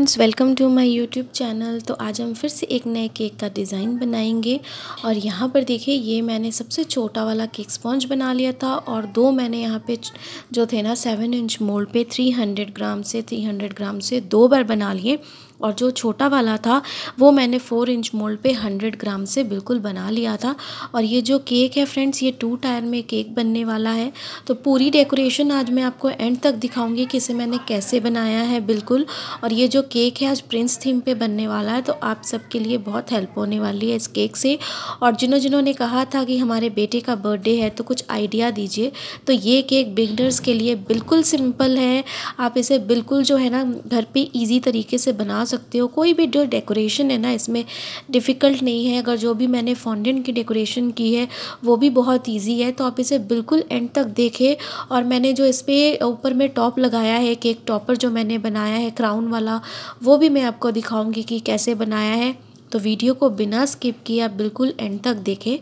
friends welcome to my YouTube channel तो आज हम फिर से एक नए केक का डिज़ाइन बनाएंगे और यहाँ पर देखिए ये मैंने सबसे छोटा वाला केक स्पॉन्ज बना लिया था और दो मैंने यहाँ पे जो थे ना सेवन इंच मोल्ड पे थ्री हंड्रेड ग्राम से थ्री हंड्रेड ग्राम से दो बार बना लिए और जो छोटा वाला था वो मैंने फ़ोर इंच मोल्ड पे हंड्रेड ग्राम से बिल्कुल बना लिया था और ये जो केक है फ्रेंड्स ये टू टायर में केक बनने वाला है तो पूरी डेकोरेशन आज मैं आपको एंड तक दिखाऊंगी कि इसे मैंने कैसे बनाया है बिल्कुल और ये जो केक है आज प्रिंस थीम पे बनने वाला है तो आप सबके लिए बहुत हेल्प होने वाली है इस केक से और जिन्हों जिन्होंने कहा था कि हमारे बेटे का बर्थडे है तो कुछ आइडिया दीजिए तो ये केक बिगनर्स के लिए बिल्कुल सिंपल है आप इसे बिल्कुल जो है ना घर पर ईजी तरीके से बना सकते हो कोई भी जो डेकोरेशन है ना इसमें डिफ़िकल्ट नहीं है अगर जो भी मैंने फॉन्डेंट की डेकोरेशन की है वो भी बहुत ईजी है तो आप इसे बिल्कुल एंड तक देखें और मैंने जो इस पर ऊपर में टॉप लगाया है केक टॉपर जो मैंने बनाया है क्राउन वाला वो भी मैं आपको दिखाऊँगी कि कैसे बनाया है तो वीडियो को बिना स्किप किए आप बिल्कुल एंड तक देखें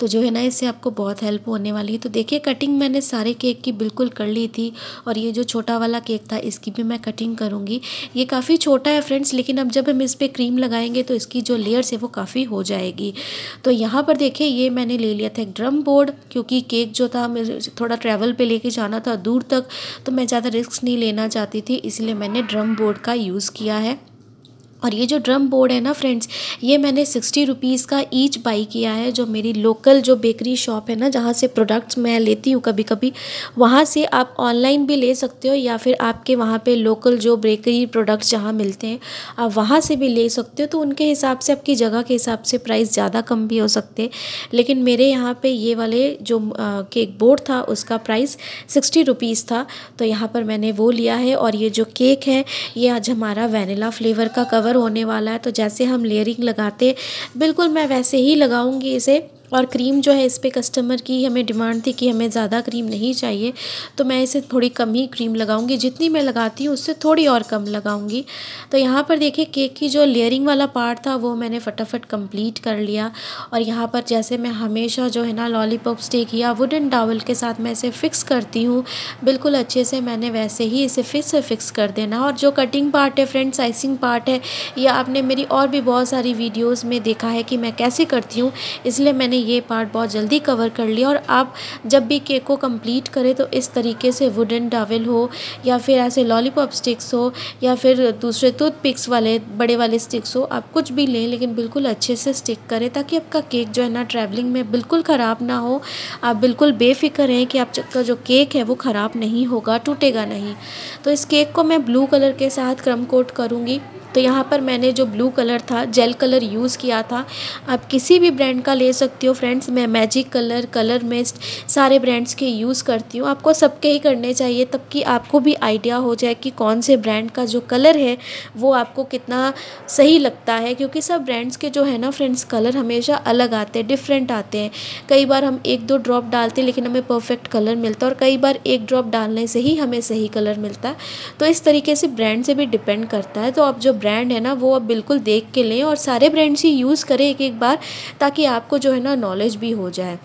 तो जो है ना इससे आपको बहुत हेल्प होने वाली है तो देखिए कटिंग मैंने सारे केक की बिल्कुल कर ली थी और ये जो छोटा वाला केक था इसकी भी मैं कटिंग करूँगी ये काफ़ी छोटा है फ्रेंड्स लेकिन अब जब हम इस पर क्रीम लगाएंगे तो इसकी जो लेयर्स है वो काफ़ी हो जाएगी तो यहाँ पर देखिए ये मैंने ले लिया था एक ड्रम बोर्ड क्योंकि केक जो था हमें थोड़ा ट्रैवल पर लेके जाना था दूर तक तो मैं ज़्यादा रिस्क नहीं लेना चाहती थी इसलिए मैंने ड्रम बोर्ड का यूज़ किया है और ये जो ड्रम बोर्ड है ना फ्रेंड्स ये मैंने सिक्सटी रुपीज़ का ईच बाई किया है जो मेरी लोकल जो बेकरी शॉप है ना जहाँ से प्रोडक्ट्स मैं लेती हूँ कभी कभी वहाँ से आप ऑनलाइन भी ले सकते हो या फिर आपके वहाँ पे लोकल जो बेकरी प्रोडक्ट्स जहाँ मिलते हैं आप वहाँ से भी ले सकते हो तो उनके हिसाब से आपकी जगह के हिसाब से प्राइस ज़्यादा कम भी हो सकते लेकिन मेरे यहाँ पर ये वाले जो केक बोर्ड था उसका प्राइस सिक्सटी रुपीज़ था तो यहाँ पर मैंने वो लिया है और ये जो केक है ये आज हमारा वेनिला फ्लेवर का कवर कवर होने वाला है तो जैसे हम लेयरिंग लगाते बिल्कुल मैं वैसे ही लगाऊंगी इसे और क्रीम जो है इस पर कस्टमर की हमें डिमांड थी कि हमें ज़्यादा क्रीम नहीं चाहिए तो मैं इसे थोड़ी कम ही क्रीम लगाऊंगी जितनी मैं लगाती हूँ उससे थोड़ी और कम लगाऊंगी तो यहाँ पर देखिए केक की जो लेयरिंग वाला पार्ट था वो मैंने फटाफट कंप्लीट कर लिया और यहाँ पर जैसे मैं हमेशा जो है ना लॉलीपॉप स्टेक या वुडन डावल के साथ मैं इसे फ़िक्स करती हूँ बिल्कुल अच्छे से मैंने वैसे ही इसे फिर से फ़िक्स कर देना और जो कटिंग पार्ट है फ्रेंड साइसिंग पार्ट है या आपने मेरी और भी बहुत सारी वीडियोज़ में देखा है कि मैं कैसे करती हूँ इसलिए मैंने ये पार्ट बहुत जल्दी कवर कर लिया और आप जब भी केक को कंप्लीट करें तो इस तरीके से वुडन डावल हो या फिर ऐसे लॉलीपॉप स्टिक्स हो या फिर दूसरे टूथ पिक्स वाले बड़े वाले स्टिक्स हो आप कुछ भी लें लेकिन बिल्कुल अच्छे से स्टिक करें ताकि आपका केक जो है ना ट्रैवलिंग में बिल्कुल ख़राब ना हो आप बिल्कुल बेफिक्र हैं कि आपका जो केक है वो ख़राब नहीं होगा टूटेगा नहीं तो इस केक को मैं ब्लू कलर के साथ क्रम कोट करूँगी तो यहाँ पर मैंने जो ब्लू कलर था जेल कलर यूज़ किया था आप किसी भी ब्रांड का ले सकती हो फ्रेंड्स मैं मैजिक कलर कलर मिस्ट सारे ब्रांड्स के यूज़ करती हूँ आपको सबके ही करने चाहिए तब कि आपको भी आइडिया हो जाए कि कौन से ब्रांड का जो कलर है वो आपको कितना सही लगता है क्योंकि सब ब्रांड्स के जो है ना फ्रेंड्स कलर हमेशा अलग आते हैं डिफरेंट आते हैं कई बार हम एक दो ड्रॉप डालते हैं लेकिन हमें परफेक्ट कलर मिलता है और कई बार एक ड्रॉप डालने से ही हमें सही कलर मिलता है तो इस तरीके से ब्रांड से भी डिपेंड करता है तो आप जो ब्रांड है ना वो आप बिल्कुल देख के लें और सारे ब्रांड्स ही यूज़ करें एक एक बार ताकि आपको जो है ना नॉलेज भी हो जाए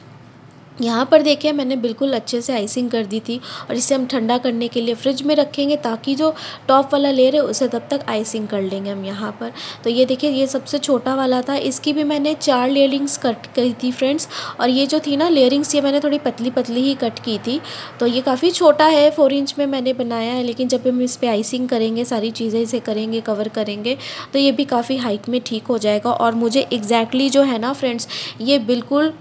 यहाँ पर देखिए मैंने बिल्कुल अच्छे से आइसिंग कर दी थी और इसे हम ठंडा करने के लिए फ्रिज में रखेंगे ताकि जो टॉप वाला लेयर है उसे तब तक आइसिंग कर लेंगे हम यहाँ पर तो ये देखिए ये सबसे छोटा वाला था इसकी भी मैंने चार लेयरिंग्स कट करी थी फ्रेंड्स और ये जो थी ना लेयरिंग्स ये मैंने थोड़ी पतली पतली ही कट की थी तो ये काफ़ी छोटा है फोर इंच में मैंने बनाया है लेकिन जब हम इस पर आइसिंग करेंगे सारी चीज़ें इसे करेंगे कवर करेंगे तो ये भी काफ़ी हाइट में ठीक हो जाएगा और मुझे एग्जैक्टली जो है ना फ्रेंड्स ये बिल्कुल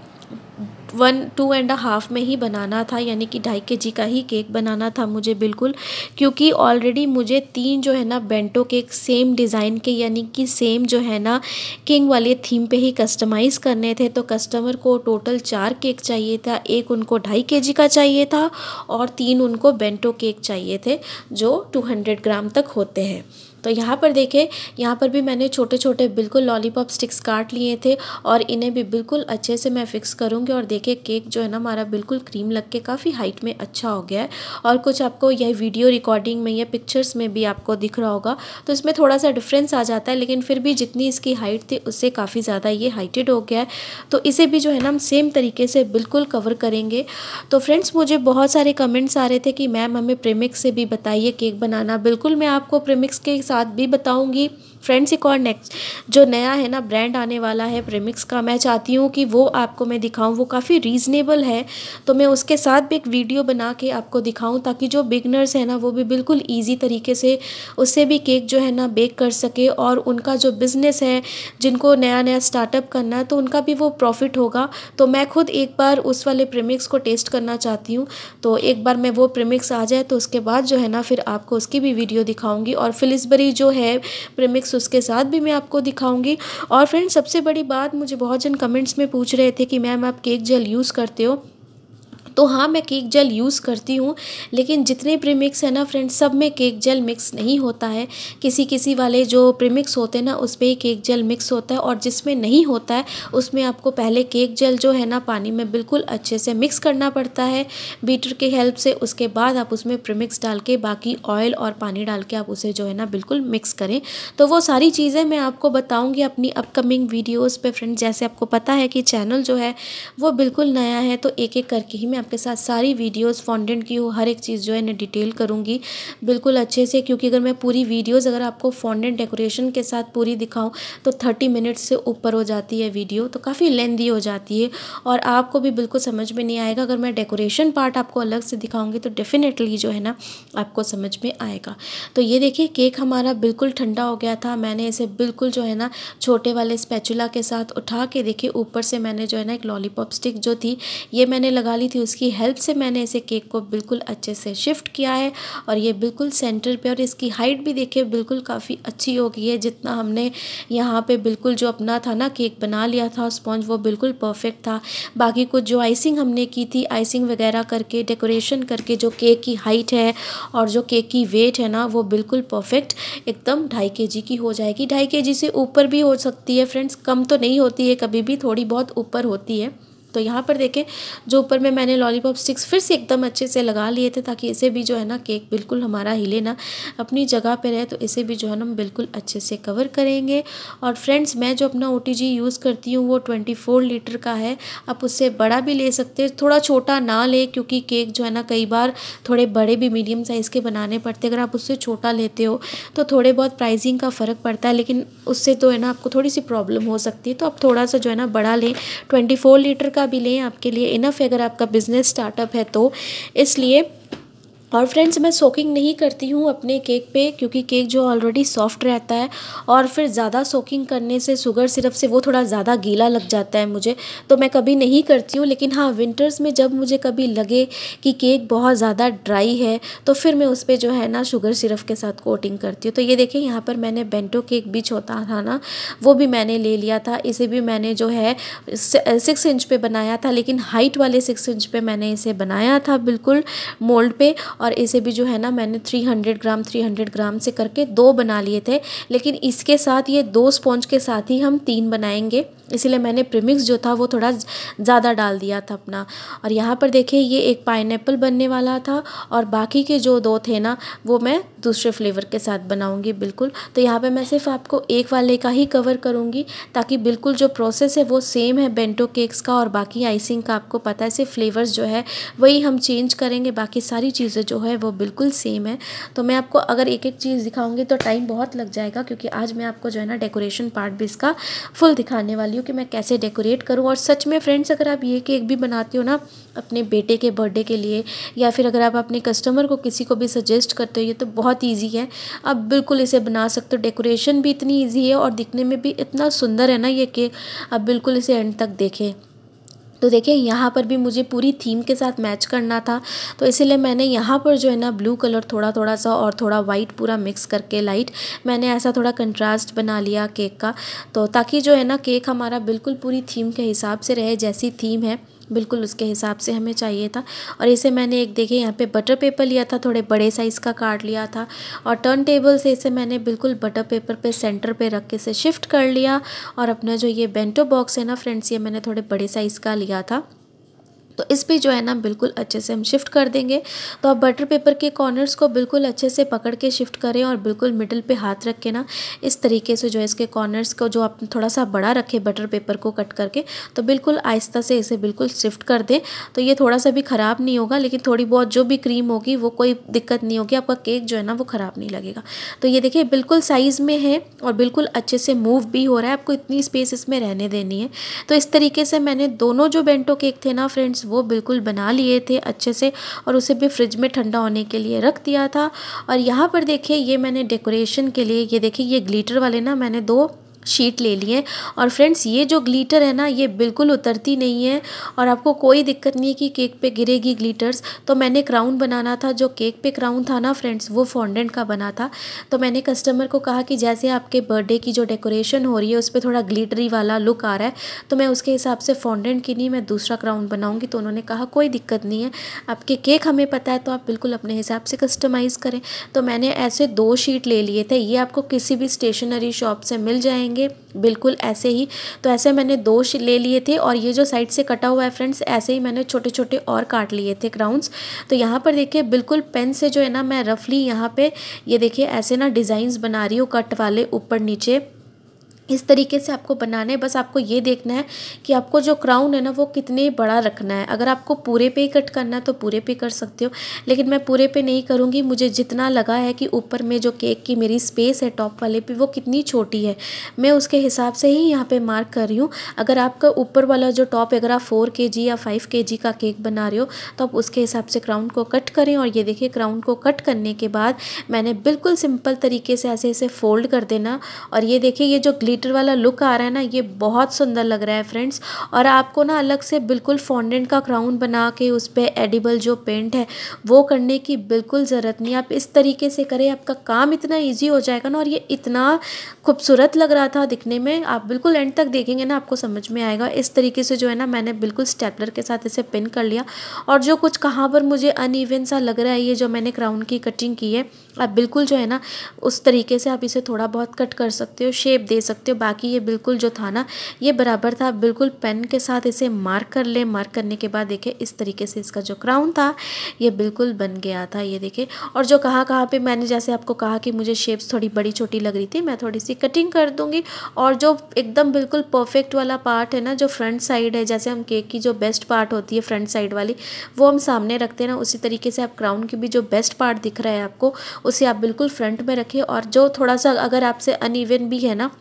वन टू एंड हाफ़ में ही बनाना था यानी कि ढाई के जी का ही केक बनाना था मुझे बिल्कुल क्योंकि ऑलरेडी मुझे तीन जो है ना बेंटो केक सेम डिज़ाइन के यानी कि सेम जो है ना किंग वाले थीम पे ही कस्टमाइज़ करने थे तो कस्टमर को टोटल चार केक चाहिए था एक उनको ढाई के जी का चाहिए था और तीन उनको बेंटो केक चाहिए थे जो टू हंड्रेड ग्राम तक होते हैं तो यहाँ पर देखें यहाँ पर भी मैंने छोटे छोटे बिल्कुल लॉलीपॉप स्टिक्स काट लिए थे और इन्हें भी बिल्कुल अच्छे से मैं फ़िक्स करूँगी और देखें केक जो है ना हमारा बिल्कुल क्रीम लग के काफ़ी हाइट में अच्छा हो गया है और कुछ आपको यह वीडियो रिकॉर्डिंग में या पिक्चर्स में भी आपको दिख रहा होगा तो इसमें थोड़ा सा डिफरेंस आ जाता है लेकिन फिर भी जितनी इसकी हाइट थी उससे काफ़ी ज़्यादा ये हाइटेड हो गया है तो इसे भी जो है ना हम सेम तरीके से बिल्कुल कवर करेंगे तो फ्रेंड्स मुझे बहुत सारे कमेंट्स आ रहे थे कि मैम हमें प्रेमिक्स से भी बताइए केक बनाना बिल्कुल मैं आपको प्रेमिक्स के साथ साथ भी बताऊंगी फ्रेंड्स एक और नेक्स्ट जो नया है ना ब्रांड आने वाला है प्रेमिक्स का मैं चाहती हूँ कि वो आपको मैं दिखाऊँ वो काफ़ी रीज़नेबल है तो मैं उसके साथ भी एक वीडियो बना के आपको दिखाऊँ ताकि जो बिगनर्स हैं ना वो भी बिल्कुल ईजी तरीके से उससे भी केक जो है ना बेक कर सके और उनका जो बिज़नेस है जिनको नया नया स्टार्टअप करना है तो उनका भी वो प्रॉफिट होगा तो मैं खुद एक बार उस वाले प्रेमिक्स को टेस्ट करना चाहती हूँ तो एक बार मैं वो प्रेमिक्स आ जाए तो उसके बाद जो है ना फिर आपको उसकी भी वीडियो दिखाऊँगी और फिलिसबरी जो है प्रेमिक्स उसके साथ भी मैं आपको दिखाऊंगी और फ्रेंड्स सबसे बड़ी बात मुझे बहुत जन कमेंट्स में पूछ रहे थे कि मैम आप केक जेल यूज़ करते हो तो हाँ मैं केक जेल यूज़ करती हूँ लेकिन जितने प्रीमिक्स है ना फ्रेंड्स सब में केक जेल मिक्स नहीं होता है किसी किसी वाले जो प्रीमिक्स होते हैं ना उस पर ही केक जेल मिक्स होता है और जिसमें नहीं होता है उसमें आपको पहले केक जेल जो है ना पानी में बिल्कुल अच्छे से मिक्स करना पड़ता है बीटर के हेल्प से उसके बाद आप उसमें प्रीमिक्स डाल के बाकी ऑयल और पानी डाल के आप उसे जो है ना बिल्कुल मिक्स करें तो वो सारी चीज़ें मैं आपको बताऊँगी अपनी अपकमिंग वीडियोज़ पर फ्रेंड जैसे आपको पता है कि चैनल जो है वो बिल्कुल नया है तो एक एक करके ही मैं आपके साथ सारी वीडियोस फॉन्डेंट की हो हर एक चीज़ जो है ना डिटेल करूँगी बिल्कुल अच्छे से क्योंकि अगर मैं पूरी वीडियोस अगर आपको फॉन्डेंट डेकोरेशन के साथ पूरी दिखाऊँ तो थर्टी मिनट से ऊपर हो जाती है वीडियो तो काफ़ी लेंदी हो जाती है और आपको भी बिल्कुल समझ में नहीं आएगा अगर मैं डेकोरेशन पार्ट आपको अलग से दिखाऊँगी तो डेफिनेटली जो है ना आपको समझ में आएगा तो ये देखिए केक हमारा बिल्कुल ठंडा हो गया था मैंने इसे बिल्कुल जो है ना छोटे वाले स्पैचुला के साथ उठा के देखिए ऊपर से मैंने जो है ना एक लॉलीपॉप स्टिक जो थी ये मैंने लगा ली थी उसकी इसकी हेल्प से मैंने इसे केक को बिल्कुल अच्छे से शिफ्ट किया है और ये बिल्कुल सेंटर पे और इसकी हाइट भी देखिए बिल्कुल काफ़ी अच्छी हो गई है जितना हमने यहाँ पे बिल्कुल जो अपना था ना केक बना लिया था स्पॉन्ज वो बिल्कुल परफेक्ट था बाकी कुछ जो आइसिंग हमने की थी आइसिंग वगैरह करके डेकोरेशन करके जो केक की हाइट है और जो केक की वेट है ना वो बिल्कुल परफेक्ट एकदम ढाई के की हो जाएगी ढाई के से ऊपर भी हो सकती है फ्रेंड्स कम तो नहीं होती है कभी भी थोड़ी बहुत ऊपर होती है तो यहाँ पर देखें जो ऊपर में मैंने लॉलीपॉप स्टिक्स फिर से एकदम अच्छे से लगा लिए थे ताकि इसे भी जो है ना केक बिल्कुल हमारा हिले ना अपनी जगह पर रहे तो इसे भी जो है ना हम बिल्कुल अच्छे से कवर करेंगे और फ्रेंड्स मैं जो अपना ओ यूज़ करती हूँ वो ट्वेंटी लीटर का है आप उससे बड़ा भी ले सकते हैं थोड़ा छोटा ना ले क्योंकि केक जो है ना कई बार थोड़े बड़े भी मीडियम साइज़ के बनाने पड़ते अगर आप उससे छोटा लेते हो तो थोड़े बहुत प्राइसिंग का फ़र्क पड़ता है लेकिन उससे तो है ना आपको थोड़ी सी प्रॉब्लम हो सकती है तो आप थोड़ा सा जो है ना बड़ा लें ट्वेंटी लीटर का भी लें आपके लिए इनफ है अगर आपका बिज़नेस स्टार्टअप है तो इसलिए और फ्रेंड्स मैं सोकिंग नहीं करती हूँ अपने केक पे क्योंकि केक जो ऑलरेडी सॉफ्ट रहता है और फिर ज़्यादा सोकिंग करने से शुगर सिरप से वो थोड़ा ज़्यादा गीला लग जाता है मुझे तो मैं कभी नहीं करती हूँ लेकिन हाँ विंटर्स में जब मुझे कभी लगे कि केक बहुत ज़्यादा ड्राई है तो फिर मैं उस पर जो है ना शुगर सिरप के साथ कोटिंग करती हूँ तो ये देखें यहाँ पर मैंने बेंटो केक भी छोता था ना वो भी मैंने ले लिया था इसे भी मैंने जो है सिक्स इंच पर बनाया था लेकिन हाइट वाले सिक्स इंच पर मैंने इसे बनाया था बिल्कुल मोल्ड पर और इसे भी जो है ना मैंने three hundred gram three hundred gram से करके दो बना लिए थे लेकिन इसके साथ ये दो स्पॉन्ज के साथ ही हम तीन बनाएंगे इसलिए मैंने प्रीमिक्स जो था वो थोड़ा ज़्यादा डाल दिया था अपना और यहाँ पर देखिए ये एक पाइन बनने वाला था और बाकी के जो दो थे ना वो मैं दूसरे फ्लेवर के साथ बनाऊँगी बिल्कुल तो यहाँ पर मैं सिर्फ आपको एक वाले का ही कवर करूँगी ताकि बिल्कुल जो प्रोसेस है वो सेम है बेंटो केक्स का और बाकी आइसिंग का आपको पता है सिर्फ फ्लेवर्स जो है वही हम चेंज करेंगे बाकी सारी चीज़ें जो है वो बिल्कुल सेम है तो मैं आपको अगर एक एक चीज़ दिखाऊंगी तो टाइम बहुत लग जाएगा क्योंकि आज मैं आपको जो है ना डेकोरेशन पार्ट भी इसका फुल दिखाने वाली हूँ कि मैं कैसे डेकोरेट करूँ और सच में फ्रेंड्स अगर आप ये केक भी बनाती हो ना अपने बेटे के बर्थडे के लिए या फिर अगर आप अपने कस्टमर को किसी को भी सजेस्ट करते हो ये तो बहुत ईजी है आप बिल्कुल इसे बना सकते हो डेकोरेशन भी इतनी ईजी है और दिखने में भी इतना सुंदर है ना ये केक आप बिल्कुल इसे एंड तक देखें तो देखिए यहाँ पर भी मुझे पूरी थीम के साथ मैच करना था तो इसीलिए मैंने यहाँ पर जो है ना ब्लू कलर थोड़ा थोड़ा सा और थोड़ा वाइट पूरा मिक्स करके लाइट मैंने ऐसा थोड़ा कंट्रास्ट बना लिया केक का तो ताकि जो है ना केक हमारा बिल्कुल पूरी थीम के हिसाब से रहे जैसी थीम है बिल्कुल उसके हिसाब से हमें चाहिए था और इसे मैंने एक देखिए यहाँ पे बटर पेपर लिया था थोड़े बड़े साइज़ का कार्ड लिया था और टर्न टेबल से इसे मैंने बिल्कुल बटर पेपर पे सेंटर पे रख के इसे शिफ्ट कर लिया और अपना जो ये बेंटो बॉक्स है ना फ्रेंड्स ये मैंने थोड़े बड़े साइज़ का लिया था तो इस पे जो है ना बिल्कुल अच्छे से हम शिफ्ट कर देंगे तो आप बटर पेपर के कॉर्नर्स को बिल्कुल अच्छे से पकड़ के शिफ्ट करें और बिल्कुल मिडल पे हाथ रख के ना इस तरीके से जो है इसके कॉर्नर्स को जो आप थोड़ा सा बड़ा रखें बटर पेपर को कट करके तो बिल्कुल आहिस्ता से इसे बिल्कुल शिफ्ट कर दें तो ये थोड़ा सा भी ख़राब नहीं होगा लेकिन थोड़ी बहुत जो भी क्रीम होगी वो कोई दिक्कत नहीं होगी आपका केक जो है ना वो ख़राब नहीं लगेगा तो ये देखिए बिल्कुल साइज़ में है और बिल्कुल अच्छे से मूव भी हो रहा है आपको इतनी स्पेस इसमें रहने देनी है तो इस तरीके से मैंने दोनों जो बेंटो केक थे ना फ्रेंड्स वो बिल्कुल बना लिए थे अच्छे से और उसे भी फ्रिज में ठंडा होने के लिए रख दिया था और यहाँ पर देखिए ये मैंने डेकोरेशन के लिए ये देखिए ये ग्लीटर वाले ना मैंने दो शीट ले लिए और फ्रेंड्स ये जो ग्लीटर है ना ये बिल्कुल उतरती नहीं है और आपको कोई दिक्कत नहीं है कि केक पे गिरेगी ग्लीटर्स तो मैंने क्राउन बनाना था जो केक पे क्राउन था ना फ्रेंड्स वो फॉन्डेंट का बना था तो मैंने कस्टमर को कहा कि जैसे आपके बर्थडे की जो डेकोरेशन हो रही है उस पर थोड़ा ग्लीटरी वाला लुक आ रहा है तो मैं उसके हिसाब से फॉन्डेंट की नहीं मैं दूसरा क्राउन बनाऊँगी तो उन्होंने कहा कोई दिक्कत नहीं है आपके केक हमें पता है तो आप बिल्कुल अपने हिसाब से कस्टमाइज़ करें तो मैंने ऐसे दो शीट ले लिए थे ये आपको किसी भी स्टेशनरी शॉप से मिल जाएंगे जाएंगे बिल्कुल ऐसे ही तो ऐसे मैंने दो ले लिए थे और ये जो साइड से कटा हुआ है फ्रेंड्स ऐसे ही मैंने छोटे छोटे और काट लिए थे क्राउन्स तो यहाँ पर देखिए बिल्कुल पेन से जो है ना मैं रफली यहाँ पे ये देखिए ऐसे ना डिज़ाइंस बना रही हूँ कट वाले ऊपर नीचे इस तरीके से आपको बनाना है बस आपको ये देखना है कि आपको जो क्राउन है ना वो कितने बड़ा रखना है अगर आपको पूरे पे ही कट करना है तो पूरे पे कर सकते हो लेकिन मैं पूरे पे नहीं करूँगी मुझे जितना लगा है कि ऊपर में जो केक की मेरी स्पेस है टॉप वाले पे वो कितनी छोटी है मैं उसके हिसाब से ही यहाँ पर मार्क कर रही हूँ अगर आपका ऊपर वाला जो टॉप अगर आप फोर के या फाइव के का केक बना रहे हो तो आप उसके हिसाब से क्राउन को कट करें और ये देखिए क्राउन को कट करने के बाद मैंने बिल्कुल सिंपल तरीके से ऐसे इसे फोल्ड कर देना और ये देखिए ये जो ग्ली ग्लिटर वाला लुक आ रहा है ना ये बहुत सुंदर लग रहा है फ्रेंड्स और आपको ना अलग से बिल्कुल फॉन्डेंट का क्राउन बना के उस पर एडिबल जो पेंट है वो करने की बिल्कुल ज़रूरत नहीं आप इस तरीके से करें आपका काम इतना ईजी हो जाएगा ना और ये इतना खूबसूरत लग रहा था दिखने में आप बिल्कुल एंड तक देखेंगे ना आपको समझ में आएगा इस तरीके से जो है ना मैंने बिल्कुल स्टेपलर के साथ इसे पिन कर लिया और जो कुछ कहाँ पर मुझे अन सा लग रहा है ये जो मैंने क्राउन की कटिंग की है आप बिल्कुल जो है ना उस तरीके से आप इसे थोड़ा बहुत कट कर सकते हो शेप दे सकते हो बाकी ये बिल्कुल जो था ना ये बराबर था आप बिल्कुल पेन के साथ इसे मार्क कर ले मार्क करने के बाद देखे इस तरीके से इसका जो क्राउन था ये बिल्कुल बन गया था ये देखे और जो कहाँ कहाँ पे मैंने जैसे आपको कहा कि मुझे शेप्स थोड़ी बड़ी छोटी लग रही थी मैं थोड़ी सी कटिंग कर दूँगी और जो एकदम बिल्कुल परफेक्ट वाला पार्ट है ना जो फ्रंट साइड है जैसे हम केक की जो बेस्ट पार्ट होती है फ्रंट साइड वाली वो हम सामने रखते हैं ना उसी तरीके से आप क्राउन की भी जो बेस्ट पार्ट दिख रहा है आपको उसे आप बिल्कुल फ्रंट में रखें और जो थोड़ा सा अगर आपसे अनइवन भी है ना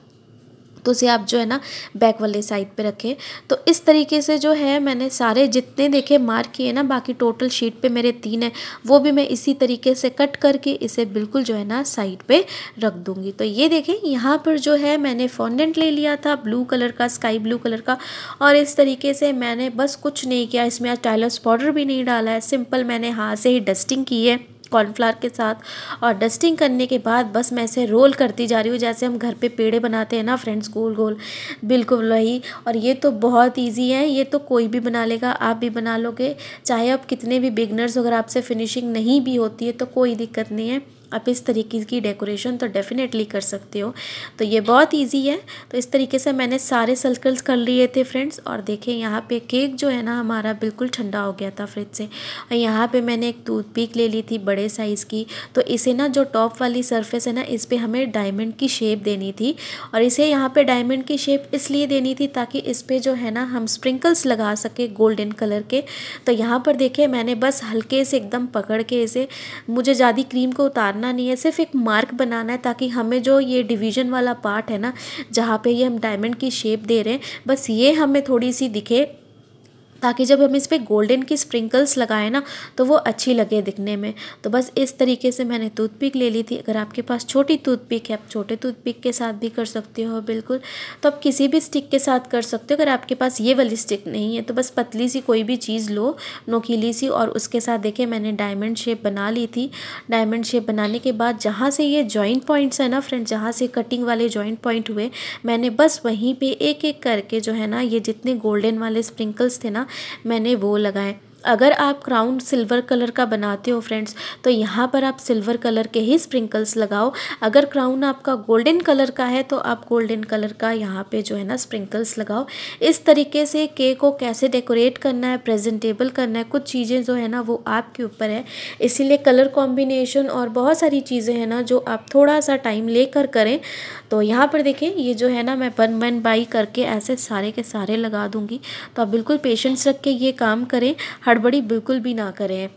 तो उसे आप जो है ना बैक वाले साइड पे रखें तो इस तरीके से जो है मैंने सारे जितने देखे मार्क किए ना बाकी टोटल शीट पे मेरे तीन है वो भी मैं इसी तरीके से कट करके इसे बिल्कुल जो है ना साइड पे रख दूँगी तो ये देखें यहाँ पर जो है मैंने फॉन्डेंट ले लिया था ब्लू कलर का स्काई ब्लू कलर का और इस तरीके से मैंने बस कुछ नहीं किया इसमें आज टाइलर्स पाउडर भी नहीं डाला है सिंपल मैंने हाथ से ही डस्टिंग की है कॉर्नफ्लावर के साथ और डस्टिंग करने के बाद बस मैं इसे रोल करती जा रही हूँ जैसे हम घर पे पेड़े बनाते हैं ना फ्रेंड्स गोल गोल बिल्कुल वही और ये तो बहुत ईजी है ये तो कोई भी बना लेगा आप भी बना लोगे चाहे आप कितने भी बिगनर्स अगर आपसे फिनिशिंग नहीं भी होती है तो कोई दिक्कत नहीं है आप इस तरीके की डेकोरेशन तो डेफ़िनेटली कर सकते हो तो ये बहुत ईजी है तो इस तरीके से मैंने सारे सर्कल्स कर लिए थे फ्रेंड्स और देखें यहाँ पे केक जो है ना हमारा बिल्कुल ठंडा हो गया था फ्रिज से और यहाँ पे मैंने एक टूथ पीक ले ली थी बड़े साइज़ की तो इसे ना जो टॉप वाली सर्फेस है ना इस पर हमें डायमंड की शेप देनी थी और इसे यहाँ पर डायमंड की शेप इसलिए देनी थी ताकि इस पर जो है ना हम स्प्रिंकल्स लगा सकें गोल्डन कलर के तो यहाँ पर देखें मैंने बस हल्के से एकदम पकड़ के इसे मुझे ज़्यादा क्रीम को उतारना बनाना नहीं है सिर्फ एक मार्क बनाना है ताकि हमें जो ये डिवीजन वाला पार्ट है ना जहाँ पे ये हम डायमंड की शेप दे रहे हैं बस ये हमें थोड़ी सी दिखे ताकि जब हम इस पर गोल्डन की स्प्रिंकल्स लगाएं ना तो वो अच्छी लगे दिखने में तो बस इस तरीके से मैंने पिक ले ली थी अगर आपके पास छोटी पिक है आप छोटे पिक के साथ भी कर सकते हो बिल्कुल तो आप किसी भी स्टिक के साथ कर सकते हो अगर आपके पास ये वाली स्टिक नहीं है तो बस पतली सी कोई भी चीज़ लो नोकीली सी और उसके साथ देखें मैंने डायमंड शेप बना ली थी डायमंड शेप बनाने के बाद जहाँ से ये जॉइंट पॉइंट्स है ना फ्रेंड जहाँ से कटिंग वाले जॉइंट पॉइंट हुए मैंने बस वहीं पे एक एक करके जो है ना ये जितने गोल्डन वाले स्प्रिंकल्स थे ना मैंने वो लगाए अगर आप क्राउन सिल्वर कलर का बनाते हो फ्रेंड्स तो यहाँ पर आप सिल्वर कलर के ही स्प्रिंकल्स लगाओ अगर क्राउन आपका गोल्डन कलर का है तो आप गोल्डन कलर का यहाँ पे जो है ना स्प्रिंकल्स लगाओ इस तरीके से केक को कैसे डेकोरेट करना है प्रेजेंटेबल करना है कुछ चीज़ें जो है ना वो आपके ऊपर है इसीलिए कलर कॉम्बिनेशन और बहुत सारी चीज़ें हैं ना जो आप थोड़ा सा टाइम लेकर करें तो यहाँ पर देखें ये जो है ना मैं वन वन बाई करके ऐसे सारे के सारे लगा दूँगी तो आप बिल्कुल पेशेंस रख के ये काम करें हड़बड़ी बिल्कुल भी ना करें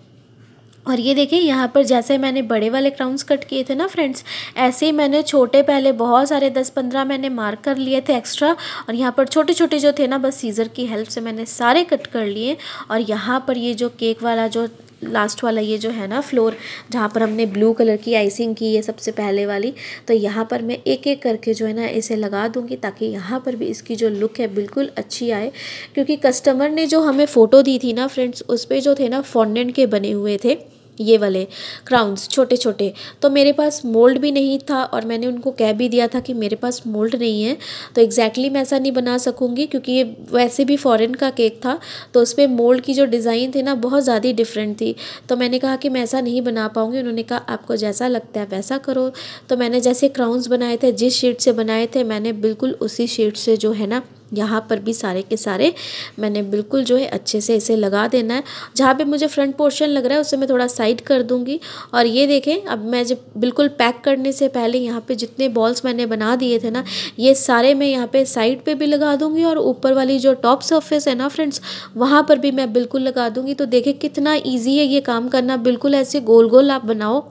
और ये देखिए यहाँ पर जैसे मैंने बड़े वाले क्राउन्स कट किए थे ना फ्रेंड्स ऐसे ही मैंने छोटे पहले बहुत सारे दस पंद्रह मैंने मार्क कर लिए थे एक्स्ट्रा और यहाँ पर छोटे छोटे जो थे ना बस सीज़र की हेल्प से मैंने सारे कट कर लिए और यहाँ पर ये जो केक वाला जो लास्ट वाला ये जो है ना फ्लोर जहाँ पर हमने ब्लू कलर की आइसिंग की है सबसे पहले वाली तो यहाँ पर मैं एक एक करके जो है ना इसे लगा दूँगी ताकि यहाँ पर भी इसकी जो लुक है बिल्कुल अच्छी आए क्योंकि कस्टमर ने जो हमें फ़ोटो दी थी ना फ्रेंड्स उस पर जो थे ना फॉन्डेंट के बने हुए थे ये वाले क्राउन्स छोटे छोटे तो मेरे पास मोल्ड भी नहीं था और मैंने उनको कह भी दिया था कि मेरे पास मोल्ड नहीं है तो एग्जैक्टली exactly मैं ऐसा नहीं बना सकूँगी क्योंकि ये वैसे भी फॉरेन का केक था तो उस पर मोल्ड की जो डिज़ाइन थी ना बहुत ज़्यादा डिफरेंट थी तो मैंने कहा कि मैं ऐसा नहीं बना पाऊँगी उन्होंने कहा आपको जैसा लगता है वैसा करो तो मैंने जैसे क्राउन्स बनाए थे जिस शीट से बनाए थे मैंने बिल्कुल उसी शीट से जो है ना यहाँ पर भी सारे के सारे मैंने बिल्कुल जो है अच्छे से इसे लगा देना है जहाँ पे मुझे फ्रंट पोर्शन लग रहा है उसे मैं थोड़ा साइड कर दूँगी और ये देखें अब मैं जब बिल्कुल पैक करने से पहले यहाँ पे जितने बॉल्स मैंने बना दिए थे ना ये सारे मैं यहाँ पे साइड पे भी लगा दूँगी और ऊपर वाली जो टॉप सर्फेस है ना फ्रेंड्स वहाँ पर भी मैं बिल्कुल लगा दूँगी तो देखें कितना ईजी है ये काम करना बिल्कुल ऐसे गोल गोल आप बनाओ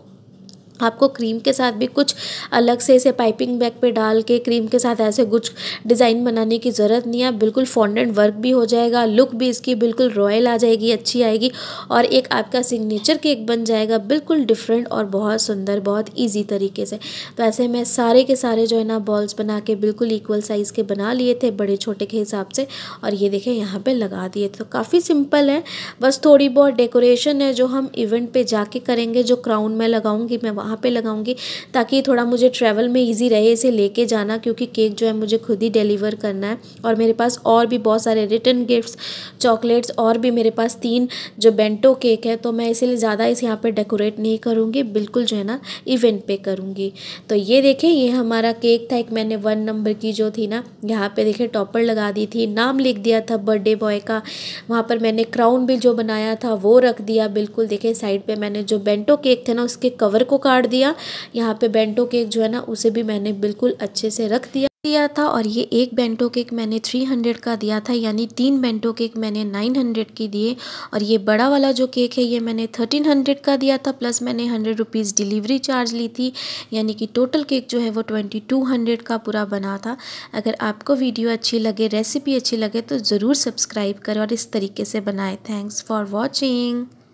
आपको क्रीम के साथ भी कुछ अलग से इसे पाइपिंग बैग पे डाल के क्रीम के साथ ऐसे कुछ डिज़ाइन बनाने की ज़रूरत नहीं है बिल्कुल फॉन्डेंट वर्क भी हो जाएगा लुक भी इसकी बिल्कुल रॉयल आ जाएगी अच्छी आएगी और एक आपका सिग्नेचर केक बन जाएगा बिल्कुल डिफरेंट और बहुत सुंदर बहुत ईजी तरीके से तो ऐसे मैं सारे के सारे जो है ना बॉल्स बना के बिल्कुल इक्वल साइज़ के बना लिए थे बड़े छोटे के हिसाब से और ये देखें यहाँ पर लगा दिए तो काफ़ी सिंपल है बस थोड़ी बहुत डेकोरेशन है जो हम इवेंट पर जाके करेंगे जो क्राउन में लगाऊँगी मैं वहाँ पे लगाऊंगी ताकि थोड़ा मुझे ट्रैवल में ईजी रहे इसे लेके जाना क्योंकि केक जो है मुझे खुद ही डिलीवर करना है और मेरे पास और भी बहुत सारे रिटर्न गिफ्ट्स चॉकलेट्स और भी मेरे पास तीन जो बेंटो केक है तो मैं इसीलिए ज़्यादा इसे यहाँ पर डेकोरेट नहीं करूँगी बिल्कुल जो है ना इवेंट पे करूँगी तो ये देखें ये हमारा केक था एक मैंने वन नंबर की जो थी ना यहाँ पे देखें टॉपर लगा दी थी नाम लिख दिया था बर्थडे बॉय का वहाँ पर मैंने क्राउन भी जो बनाया था वो रख दिया बिल्कुल देखें साइड पे मैंने जो बेंटो केक थे ना उसके कवर को काट काट दिया यहाँ पे बेंटो केक जो है ना उसे भी मैंने बिल्कुल अच्छे से रख दिया दिया था और ये एक बेंटो केक मैंने 300 का दिया था यानी तीन बेंटो केक मैंने 900 की दिए और ये बड़ा वाला जो केक है ये मैंने 1300 का दिया था प्लस मैंने हंड्रेड रुपीज़ डिलीवरी चार्ज ली थी यानी कि टोटल केक जो है वो 2200 का पूरा बना था अगर आपको वीडियो अच्छी लगे रेसिपी अच्छी लगे तो ज़रूर सब्सक्राइब करें और इस तरीके से बनाए थैंक्स फॉर वॉचिंग